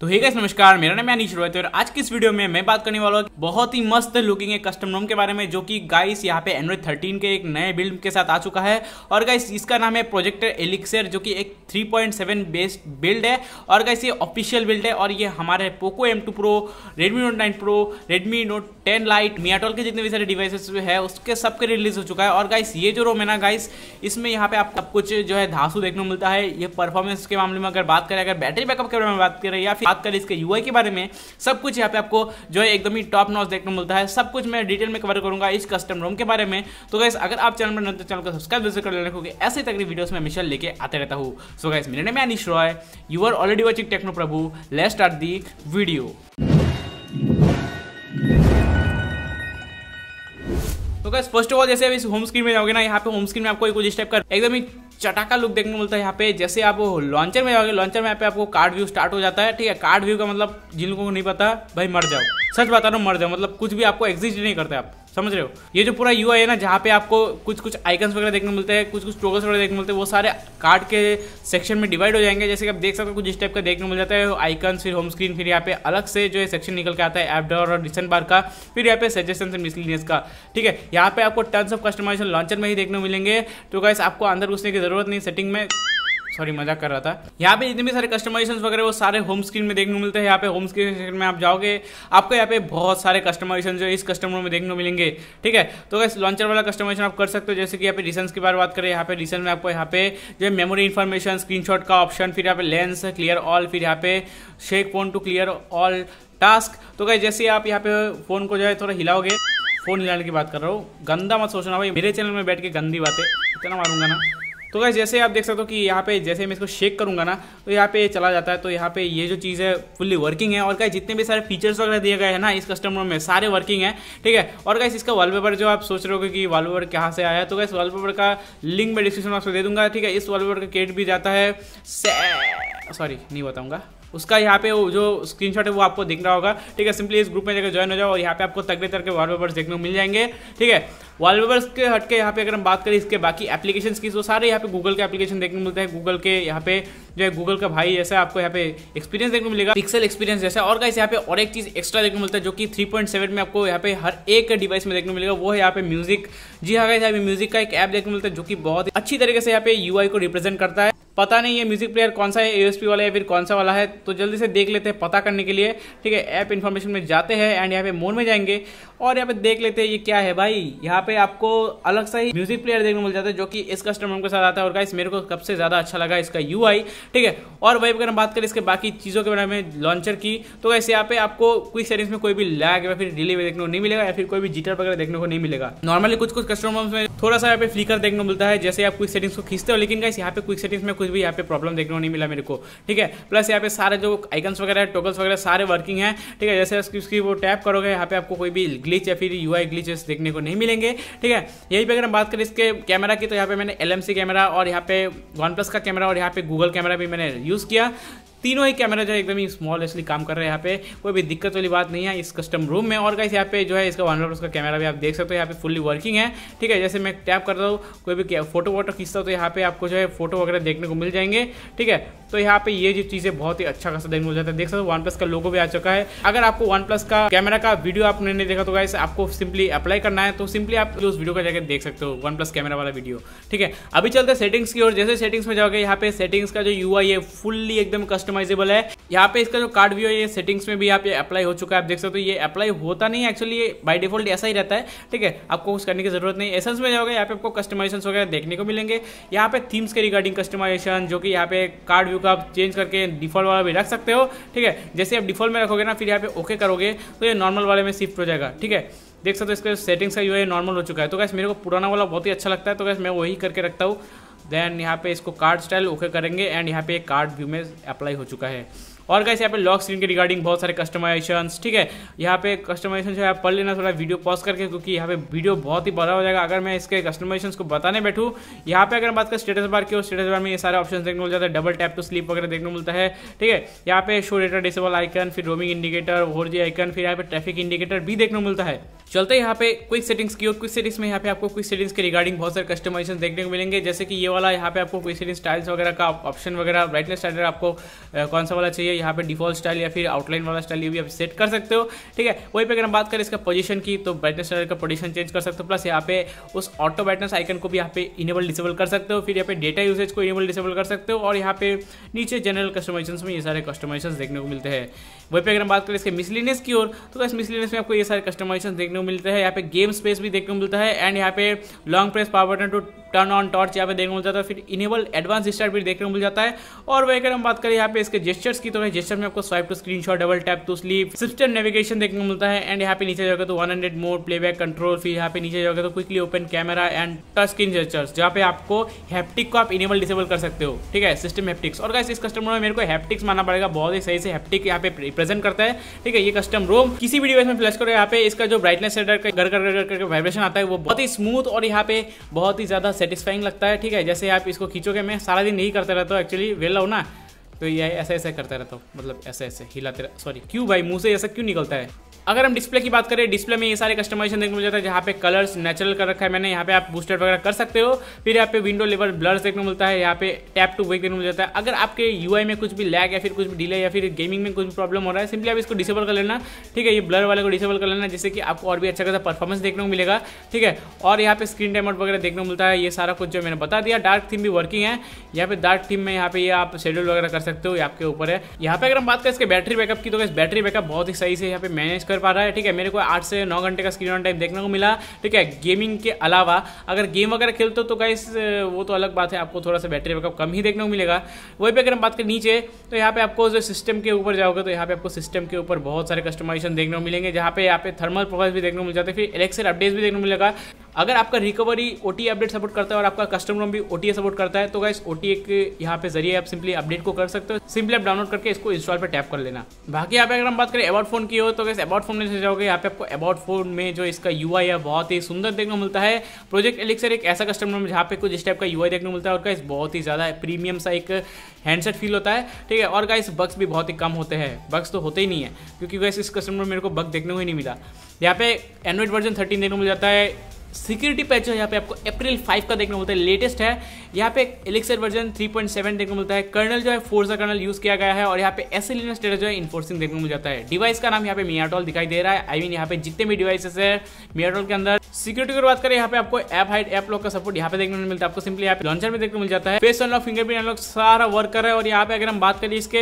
तो hey guys नमस्कार मेरा नाम अनिश रोहित और आज की इस वीडियो में मैं बात करने वाला हूँ बहुत ही मस्त लुकिंग है कस्टम रोम के बारे में जो कि गाइस यहाँ पे एंड्रॉइड 13 के एक नए बिल्ड के साथ आ चुका है और गाइस इसका नाम है प्रोजेक्टर एलिक्सर जो कि एक 3.7 बेस्ड बिल्ड है और गाइस ये ऑफिशियल बिल्ड है और ये हमारे Poco M two pro Redmi Note nine pro Redmi Note ten lite मियाटोल के जितने भी सारे डिवाइसेस है उसके सबके रिलीज हो चुका है और गाइस ये जो रोम है ना गाइस इसमें यहाँ पे सब कुछ जो है धांसू देखने को मिलता है ये परफॉर्मेंस के मामले में अगर बात करें अगर बैटरी बैकअप के बारे में बात करें या फिर बात करें इसके यू के बारे में सब कुछ यहाँ पे आपको जो है एकदम ही टॉप नॉज देखने मिलता है सब कुछ मैं डिटेल में कवर करूंगा इस कस्टम रूम के बारे में तो गैस अगर आप चैनल पर नंतर तो चैनल को सब्सक्राइब जरूर कर लेना क्योंकि ऐसे तक वीडियोस में मिशन लेके आते रहता हूँ सो गैस मेरे नाम Anish Roy you are already watching Techno Prabhu let start the video guys first of all जैसे अभी होम स्क्रीन में जाओगे ना यहाँ पे होम स्क्रीन में आपको कुछ स्टेप कर एकदम ही चटाका लुक देखने को मिलता है यहाँ पे जैसे आप लॉन्चर में जाओगे लॉन्चर में यहाँ पे आपको कार्ड व्यू स्टार्ट हो जाता है ठीक है कार्ड व्यू का मतलब जिन लोगों को नहीं पता भाई मर जाओ सच बता रहा हूँ मर जाओ मतलब कुछ भी आपको एग्जिस्ट नहीं करते आप समझ रहे हो ये जो पूरा यू है ना जहाँ पे आपको कुछ कुछ आइकन्स वगैरह देखने मिलते हैं कुछ कुछ टोकन्स वगैरह देखने मिलते हैं वो सारे कार्ड के सेक्शन में डिवाइड हो जाएंगे जैसे कि आप देख सकते हो कुछ इस टाइप का देखने मिल जाता है आइकन फिर होम स्क्रीन फिर यहाँ पे अलग से जो है सेक्शन निकल के आता है एपडोर और डिसन बार का फिर यहाँ पे सजेशन मिसलिनियस का ठीक है यहाँ पे आपको टर्म्स ऑफ कस्टमाइजेशन लॉन्चर में ही देखने मिलेंगे तो गाइस आपको अंदर घुसने की जरूरत नहीं सेटिंग में सॉरी मजाक कर रहा था यहाँ पे जितने भी सारे कस्टमाइजेशन वगैरह वो सारे होम स्क्रीन में देखने को मिलते हैं यहाँ पे होम स्क्रीन में आप जाओगे आपको यहाँ पे बहुत सारे कस्टमाइजेशन जो इस कस्टमर में देखने को मिलेंगे ठीक है तो इस लॉन्चर वाला कस्टमाइजेशन आप कर सकते हो जैसे कि यहाँ पे रिसेंस की बार बात करें यहाँ पे रिसेंस में आपको यहाँ पे जो मेमोरी इन्फॉर्मेशन स्क्रीन का ऑप्शन फिर यहाँ पे लेंस क्लियर ऑल फिर यहाँ पे shake phone to clear all task तो क्या जैसे आप यहाँ पे फोन को जो है थोड़ा हिलाओगे फोन हिलाने की बात कर रहा हूँ गंदा मत सोचना भाई मेरे चैनल में बैठ के गंदी बातें इतना मारूंगा ना तो गैस जैसे आप देख सकते हो कि यहाँ पे जैसे मैं इसको शेक करूँगा ना तो यहाँ पे चला जाता है तो यहाँ पे ये जो चीज़ है फुल्ली वर्किंग है और गैस जितने भी सारे फीचर्स वगैरह दिए गए हैं ना इस कस्टमर में सारे वर्किंग है ठीक है और गैस इसका वॉलपेपर जो आप सोच रहे हो कि वॉलपेपर कहाँ से आया तो गैस वॉलपेपर का लिंक मैं डिस्क्रिप्शन बॉक्स में दे दूंगा ठीक है इस वॉलपेपर का केट भी जाता है सॉरी नहीं बताऊंगा उसका यहाँ पे जो स्क्रीनशॉट है वो आपको दिख रहा होगा ठीक है सिंपली इस ग्रुप में जाकर ज्वाइन हो जाओ और यहाँ पे आपको तगड़े तरह के वॉलपेपर्स देखने को मिल जाएंगे ठीक है वॉलपेपर्स के हट के यहाँ पे अगर हम बात करें इसके बाकी एप्लीकेशन की तो सारे यहाँ पे गूगल के एप्लीकेशन देखने को मिलते हैं गूगल के यहाँ पे जो है गूगल का भाई जैसा आपको यहाँ पे एक्सपीरियंस देखने को मिलेगा पिक्सल एक्सपीरियंस जैसा और गाइस यहाँ पे और एक चीज़ एक्स्ट्रा देखने को मिलता है जो कि थ्री में आपको यहाँ पे हर एक डिवाइस में देखने को मिलेगा वो है यहाँ पे म्यूजिक जी हाँ यहाँ पे म्यूजिक का एक ऐप देखने को मिलता है जो कि बहुत अच्छी तरीके से यहाँ पे यू को रिप्रेजेंट करता है पता नहीं ये म्यूजिक प्लेयर कौन सा है यूएसपी वाला या फिर कौन सा वाला है तो जल्दी से देख लेते हैं पता करने के लिए ठीक है ऐप इन्फॉर्मेशन में जाते हैं एंड यहाँ पे मोड़ में जाएंगे और यहाँ पे देख लेते हैं ये क्या है भाई यहाँ पे आपको अलग सा ही म्यूजिक प्लेयर देखने मिल जाता है जो कि इस कस्टमर के साथ आता है और गाइस मेरे को सबसे ज़्यादा अच्छा लगा इसका यू ठीक है और वही अगर हम बात करें इसके बाकी चीज़ों के बारे में लॉन्चर की तो ऐसे यहाँ पे आपको क्विक सर्विस में कोई भी लैग या फिर डिले देखने को नहीं मिलेगा या फिर कोई भी जीटर वगैरह देखने को नहीं मिलेगा नॉर्मली कुछ कुछ कस्टमर में थोड़ा सा यहाँ पे फ्लिकर देखने को मिलता है जैसे आप क्विक सेटिंग्स को खींचते हो लेकिन गाइस यहाँ पे क्विक सेटिंग्स में कुछ भी यहाँ पे प्रॉब्लम देखने को नहीं मिला मेरे को ठीक है प्लस यहाँ पे सारे जो आइकन्स वगैरह टोकल्स वगैरह सारे वर्किंग है ठीक है जैसे उसकी वो टैप करोगे यहाँ पे आपको कोई भी ग्लिच या फिर यू आई देखने को नहीं मिलेंगे ठीक है यही पर अगर हम बात करें इसके कैमरा की तो यहाँ पे मैंने एल कैमरा और यहाँ पे वन का कैमरा और यहाँ पे गूगल कैमरा भी मैंने यूज़ किया तीनों ही कैमरा जो है एकदम ही स्मॉल इसलिए काम कर रहे हैं यहाँ पे कोई भी दिक्कत वाली बात नहीं है इस कस्टम रूम में और गाइस यहाँ पे जो है इसका वन प्लस का कैमरा भी आप देख सकते हो यहाँ पे फुल्ली वर्किंग है ठीक है जैसे मैं टैप करता हूँ कोई भी फोटो वोटो खींचता हूँ तो यहाँ पे आपको जो है फोटो वगैरह देखने को मिल जाएंगे ठीक है तो यहाँ पे ये जो चीज़ें बहुत ही अच्छा खासा देखने को जाता है देख सकते हो वन प्लस का लोगो भी आ चुका है अगर आपको वन प्लस का कैमरा का वीडियो आपने नहीं देखा तो गाइस आपको सिंपली अप्लाई करना है तो सिंपली आप उस वीडियो का जाकर देख सकते हो वन प्लस कैमरा वाला वीडियो ठीक है अभी चलते सेटिंग्स की ओर जैसे सेटिंग्स में जाओगे यहाँ पे सेटिंग्स का जो यू है फुल्ली एकदम कस्टम कस्टमाइजेबल है यहाँ पे इसका जो कार्ड व्यू है ये सेटिंग्स में भी आप ये अप्लाई हो चुका है आप देख सकते हो ये अप्लाई होता नहीं एक्चुअली ये बाय डिफॉल्ट ऐसा ही रहता है ठीक है आपको कुछ करने की जरूरत नहीं एसेंस में जाओगे यहाँ पे आपको कस्टमाइजेशन वगैरह देखने को मिलेंगे यहाँ पे थीम्स के रिगार्डिंग कस्टमाइजेशन जो कि यहाँ पे कार्ड व्यू का आप चेंज करके डिफॉल्ट वाला भी रख सकते हो ठीक है जैसे आप डिफॉल्ट में रखोगे ना फिर यहाँ पे ओके करोगे तो ये नॉर्मल वाले में शिफ्ट हो जाएगा ठीक है देख सकते हो इसका सेटिंग्स का यू है नॉर्मल हो चुका है तो कैसे मेरे को पुराना वाला बहुत ही अच्छा लगता है तो कैसे मैं वही करके रखता हूँ देन यहाँ पे इसको कार्ड स्टाइल ओके करेंगे एंड यहाँ पे कार्ड व्यू में अप्लाई हो चुका है और कैसे यहाँ पे लॉक स्क्रीन के रिगार्डिंग बहुत सारे कस्टमाइजेशन ठीक है यहाँ पे कस्टमाइजेशन जो है पढ़ लेना थोड़ा वीडियो पॉज करके क्योंकि यहाँ पे वीडियो बहुत ही बड़ा हो जाएगा अगर मैं इसके कस्टमाइजेशन को बताने बैठू यहाँ पे अगर बात करें स्टेटस बार की स्टेटस बार में ये सारे ऑप्शन देखने को मिल जाता है डबल टैप टू स्लीप वगैरह देखने को मिलता है ठीक है यहाँ पे शो डेटा डिसेबल आइकन फिर रोमिंग इंडिकेटर और जी आइकन फिर यहाँ पे ट्रैफिक इंडिकेटर भी देखने को मिलता है चलते यहाँ पे क्विक सेटिंग्स की और क्विक सेटिंग्स में यहाँ पे आपको क्विक सेटिंग्स के रिगार्डिंग बहुत सारे कस्टमाइजेशन देखने को मिलेंगे जैसे कि ये वाला यहाँ पे आपको क्विक सेटिंग स्टाइल्स वगैरह का ऑप्शन वगैरह ब्राइटनेस स्टाइल आपको कौन सा वाला चाहिए यहाँ पे डिफॉल्ट स्टाइल या फिर आउटलाइन वाला स्टाइल ये भी आप सेट कर सकते हो ठीक है वही पे अगर हम बात करें इसका पोजीशन की तो ब्राइटनेस स्टाइल का पोजीशन चेंज कर सकते हो प्लस यहाँ पे उस ऑटो ब्राइटनेस आइकन को भी यहाँ पे इनेबल डिसेबल कर सकते हो फिर यहाँ पे डेटा यूसेज को इनेबल डिसेबल कर सकते हो और यहाँ पे नीचे जनरल कस्टमाइजेशन में ये सारे कस्टमाइजेशन देखने को मिलते हैं वही पे अगर हम बात करें इसके मिसलिनियस की ओर तो इस मिसलिनियस में आपको ये सारे कस्टमाइजेशन देखने को मिलते हैं यहाँ पे गेम स्पेस भी देखने को मिलता है एंड यहाँ पे long press power button to turn on torch यहाँ पे देखने को मिल जाता है तो फिर इनेबल एडवांस स्टार्ट भी देखने को मिल जाता है और वही अगर हम बात करें यहाँ पे इसके जेस्टर्स की तो में जैसे में आपको swipe to screen double tap to sleep system navigation देखने को मिलता है एंड यहाँ पे नीचे जाएगा तो one hundred mode playback control फिर यहाँ पे नीचे जाएगा तो quickly open camera and touch screen gestures जहाँ पे आपको हैप्टिक को आप इनेबल डिसेबल कर सकते हो ठीक है सिस्टम हैप्टिक्स और इस कस्टमर में मेरे को हैप्टिक्स माना पड़ेगा बहुत ही सही से हैप्टिक यहाँ पे रिप्रेजेंट करता है ठीक है ये कस्टम रोम किसी भी डिवाइस में फ्लैश करो यहाँ पे इसका जो ब्राइटनेस सेटर का गर गर करके वाइब्रेशन आता है वो बहुत ही स्मूथ और यहाँ पे बहुत ही ज्यादा सेटिस्फाइंग लगता है ठीक है जैसे आप इसको खींचोगे मैं सारा दिन नहीं करता रहता हूँ एक्चुअली वेल हो ना तो ये ऐसे ऐसे करता रहता हूँ मतलब ऐसे ऐसे हिलाते सॉरी क्यों भाई मुंह से ऐसा क्यों निकलता है अगर हम डिस्प्ले की बात करें डिस्प्ले में ये सारे कस्टमाइजेशन देखने को मिल जाता है जहाँ पे कलर्स नेचुरल कर रखा है मैंने यहाँ पे आप बूस्टर वगैरह कर सकते हो फिर यहाँ पे विंडो लेवल ब्लर्स देखने को मिलता है यहाँ पे टैप टू वेक देखने को मिल जाता है अगर आपके यूआई में कुछ भी लैग या फिर कुछ भी डिले या फिर गेमिंग में कुछ भी प्रॉब्लम हो रहा है सिंपली आप इसको डिसेबल कर लेना ठीक है ये ब्लर वाले को डिसेबल कर लेना जिससे कि आपको और भी अच्छा खासा परफॉर्मेंस देखने को मिलेगा ठीक है और यहाँ पे स्क्रीन टाइम वगैरह देखने को मिलता है ये सारा कुछ जो मैंने बता दिया डार्क थीम भी वर्किंग है यहाँ पे डार्क थीम में यहाँ पे आप शेड्यूल वगैरह कर सकते सकते हो आपके ऊपर है यहाँ पे अगर हम बात करें इसके बैटरी बैकअप की तो इस बैटरी बैकअप बहुत ही सही से यहाँ पे मैनेज कर पा रहा है ठीक है मेरे को आठ से नौ घंटे का स्क्रीन ऑन टाइम देखने को मिला ठीक है गेमिंग के अलावा अगर गेम वगैरह खेलते हो तो गाइस वो तो अलग बात है आपको थोड़ा सा बैटरी बैकअप कम ही देखने को मिलेगा वही पे अगर हम बात करें नीचे तो यहाँ पे आपको सिस्टम के ऊपर जाओगे तो यहाँ पे आपको सिस्टम के ऊपर बहुत सारे कस्टमाइजेशन देखने को मिलेंगे जहाँ पे यहाँ पे थर्मल प्रोफाइल भी देखने को मिल जाते हैं फिर एलेक्सर अपडेट्स भी देखने को मिलेगा अगर आपका रिकवरी ओ अपडेट सपोर्ट करता है और आपका कस्टम रोम भी ओ सपोर्ट करता है तो गाइस ओ के यहाँ पे जरिए आप सिंपली अपडेट को कर सकते हो सिंपली आप डाउनलोड करके इसको इंस्टॉल पर टैप कर लेना बाकी यहाँ पे अगर हम बात करें अबाउट फोन की हो तो गैस अबाउट फोन में जाओगे यहाँ पे आपको अबाउट फोन में जो इसका यू है बहुत ही सुंदर देखने को मिलता है प्रोजेक्ट एलिक्सर एक ऐसा कस्टम में जहाँ पे कुछ इस टाइप का यू देखने को मिलता है और गाइस बहुत ही ज़्यादा प्रीमियम सा एक हैंडसेट फील होता है ठीक है और गाइस बक्स भी बहुत ही कम होते हैं बक्स तो होते ही नहीं है क्योंकि वैसे इस कस्टमर में मेरे को बक देखने को ही नहीं मिला यहाँ पे एंड्रॉइड वर्जन थर्टीन देखने को मिल जाता है सिक्योरिटी पैच है यहाँ पे आपको अप्रैल फाइव का देखने को मिलता है लेटेस्ट है यहाँ पे एलिक्सर वर्जन 3.7 देखने को मिलता है कर्नल जो है फोर्जा कर्नल यूज किया गया है और यहाँ पे एस एल स्टेटस जो है इन्फोर्सिंग देखने को मिल जाता है डिवाइस का नाम यहाँ पे मियाटोल दिखाई दे रहा है आई मीन यहाँ पे जितने भी डिवाइसेस है मियाटोल के अंदर सिक्योरिटी की बात करें यहाँ पे आपको एप हाइट एप लॉक का सपोर्ट यहाँ पे देखने को मिलता है आपको सिंपली यहाँ पे लॉन्चर में देखने को मिल जाता है फेस अनलॉक फिंगरप्रिंट अनलॉक सारा वर्क कर रहा है और यहाँ पे अगर हम बात करें इसके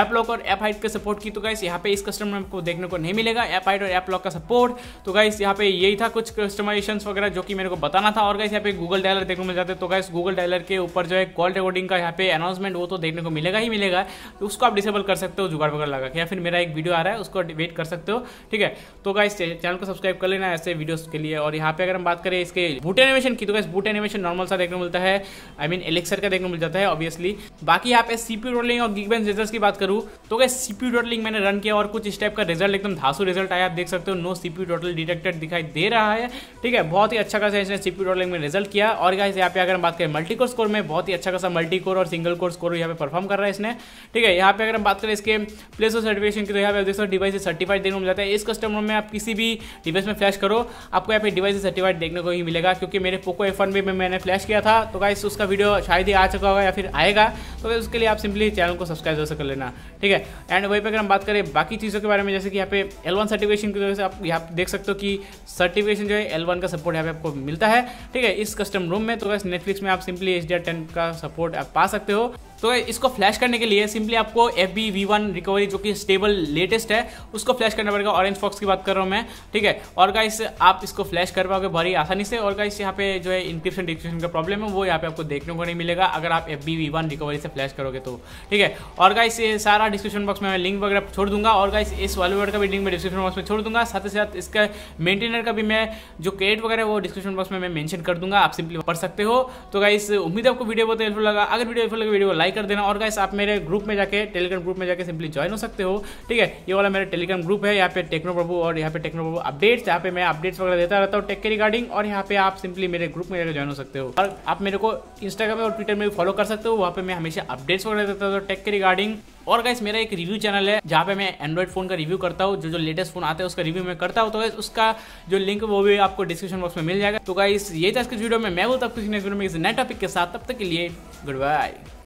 एप लॉक और एप हाइट के सपोर्ट की तो गाइस यहाँ पे इस कस्टमर को देखने को नहीं मिलेगा एप हाइट और एप लॉक का सपोर्ट तो गाइस यहाँ पे यही था कुछ कस्टमाइजेशन वगैरह जो कि मेरे को बताना था और गाइस यहाँ पे गूगल डायलर देखने मिल जाते तो गाइस गूगल डायलर के ऊपर जो है कॉल रिकॉर्डिंग का यहाँ पे अनाउंसमेंट वो तो देखने को मिलेगा ही मिलेगा तो उसको आप डिसेबल कर सकते हो जुगाड़ वगैरह लगा के या फिर मेरा एक वीडियो आ रहा है उसको वेट कर सकते हो ठीक है तो गाइस चैनल को सब्सक्राइब कर लेना ऐसे वीडियोस के लिए और यहाँ पे अगर हम बात करें इसके बूट एनिमेशन की तो गाइस बूट एनिमेशन नॉर्मल सा देखने मिलता है आई मीन एलेक्सर का देखने मिल जाता है ऑब्वियसली बाकी यहाँ पे सीपी रोलिंग और गिगबेंस रिजल्ट की बात करूँ तो गाइस सीपी रोलिंग मैंने रन किया और कुछ इस टाइप का रिजल्ट एकदम धासू रिजल्ट आया आप देख सकते हो नो सीपी टोटल डिटेक्टेड दिखाई दे रहा है ठीक है बहुत बहुत ही अच्छा खासा इसने सीपी डॉट में रिजल्ट किया और गाइस यहाँ पे अगर हम बात करें मल्टी कोर स्कोर में बहुत ही अच्छा खासा मल्टी कोर और सिंगल कोर स्कोर यहाँ पे परफॉर्म कर रहा है इसने ठीक है यहाँ पे अगर हम बात करें इसके प्लेस ऑफ सर्टिफिकेशन की तो यहाँ पे देख सकते डिवाइस सर्टिफाइड देखने को मिलता है इस कस्टमर में आप किसी भी डिवाइस में फ्लैश करो आपको यहाँ पे डिवाइस सर्टिफाइड देखने को ही मिलेगा क्योंकि मेरे पोको एफ भी मैंने फ्लैश किया था तो गाइस उसका वीडियो शायद ही आ चुका होगा या फिर आएगा तो उसके लिए आप सिंपली चैनल को सब्सक्राइब जैसे कर लेना ठीक है एंड वहीं पर अगर हम बात करें बाकी चीज़ों के बारे में जैसे कि यहाँ पे एल सर्टिफिकेशन की वजह तो से आप यहाँ देख सकते हो कि सर्टिफिकेशन जो है एल का सपोर्ट सपोर्ट यहाँ पे आपको मिलता है ठीक है इस कस्टम रूम में तो वैसे नेटफ्लिक्स में आप सिंपली एच डी का सपोर्ट आप पा सकते हो तो इसको फ्लैश करने के लिए सिंपली आपको F B V one recovery जो कि स्टेबल लेटेस्ट है उसको फ्लैश करना पड़ेगा ऑरेंज फॉक्स की बात कर रहा हूँ मैं ठीक है और गाइस आप इसको फ्लैश कर पाओगे बड़ी आसानी से और गाइस यहाँ पे जो है इंक्रिप्शन डिक्रिप्शन का प्रॉब्लम है वो यहाँ पे आपको देखने को नहीं मिलेगा अगर आप F B V one recovery से फ्लैश करोगे तो ठीक है और गाइस ये सारा डिस्क्रिप्शन बॉक्स में लिंक वगैरह छोड़ दूंगा और गाइस इस वॉलीवुड का भी लिंक मैं डिस्क्रिप्शन बॉक्स में छोड़ दूंगा साथ ही साथ इसका मेंटेनर का भी मैं जो क्रेड वगैरह वो डिस्क्रिप्शन बॉक्स में मैं मैंशन कर दूंगा आप सिंपली पढ़ सकते हो तो गाइस उम्मीद आपको वीडियो बहुत हेल्पफुल लगा अगर वीडियो हेल्पफुल लगा वीडियो लाइक ट्राई कर देना और गाइस आप मेरे ग्रुप में जाके टेलीग्राम ग्रुप में जाके सिंपली ज्वाइन हो सकते हो ठीक है ये वाला मेरा टेलीग्राम ग्रुप है यहाँ पे टेक्नो प्रभु और यहाँ पे टेक्नो प्रभु अपडेट्स यहाँ पे मैं अपडेट्स वगैरह देता रहता हूँ टेक के रिगार्डिंग और यहाँ पे आप सिंपली मेरे ग्रुप में जाकर ज्वाइन हो सकते हो और आप मेरे को इंस्टाग्राम और ट्विटर में भी फॉलो कर सकते हो वहाँ पे मैं हमेशा अपडेट्स वगैरह देता रहता हूँ टेक के रिगार्डिंग और गाइस मेरा एक रिव्यू चैनल है जहाँ पे मैं एंड्रॉइड फोन का रिव्यू करता हूँ जो जो लेटेस्ट फोन आते हैं उसका रिव्यू मैं करता हूँ तो गाइस उसका जो लिंक वो भी आपको डिस्क्रिप्शन बॉक्स में मिल जाएगा तो गाइस ये था इस वीडियो में मैं बोलता हूँ किसी नेक्स्ट वीडियो में इस नए टॉपिक के साथ तब तक के लिए गुड बाय